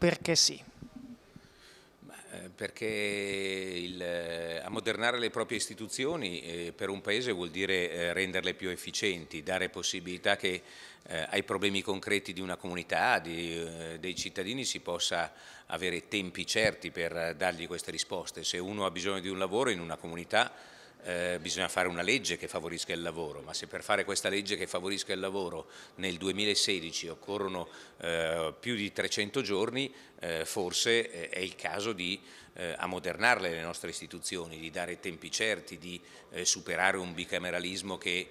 perché sì? Eh, perché il, eh, ammodernare le proprie istituzioni eh, per un Paese vuol dire eh, renderle più efficienti, dare possibilità che eh, ai problemi concreti di una comunità, di, eh, dei cittadini si possa avere tempi certi per dargli queste risposte. Se uno ha bisogno di un lavoro in una comunità eh, bisogna fare una legge che favorisca il lavoro, ma se per fare questa legge che favorisca il lavoro nel 2016 occorrono eh, più di 300 giorni, eh, forse eh, è il caso di eh, ammodernarle le nostre istituzioni, di dare tempi certi, di eh, superare un bicameralismo che,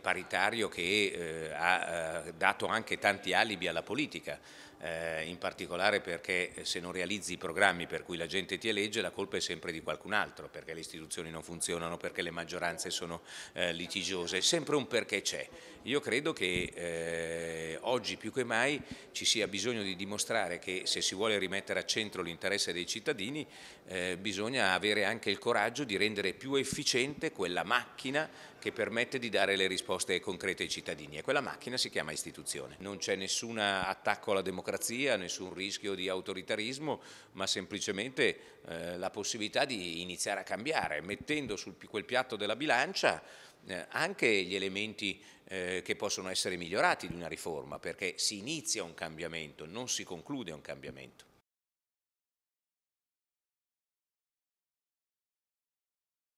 paritario che ha dato anche tanti alibi alla politica eh, in particolare perché eh, se non realizzi i programmi per cui la gente ti elegge la colpa è sempre di qualcun altro, perché le istituzioni non funzionano, perché le maggioranze sono eh, litigiose, sempre un perché c'è. Io credo che eh, oggi più che mai ci sia bisogno di dimostrare che se si vuole rimettere a centro l'interesse dei cittadini eh, bisogna avere anche il coraggio di rendere più efficiente quella macchina che permette di dare le risposte concrete ai cittadini e quella macchina si chiama istituzione. Non c'è nessun attacco alla democrazia, nessun rischio di autoritarismo, ma semplicemente eh, la possibilità di iniziare a cambiare, mettendo su quel piatto della bilancia eh, anche gli elementi eh, che possono essere migliorati di una riforma, perché si inizia un cambiamento, non si conclude un cambiamento.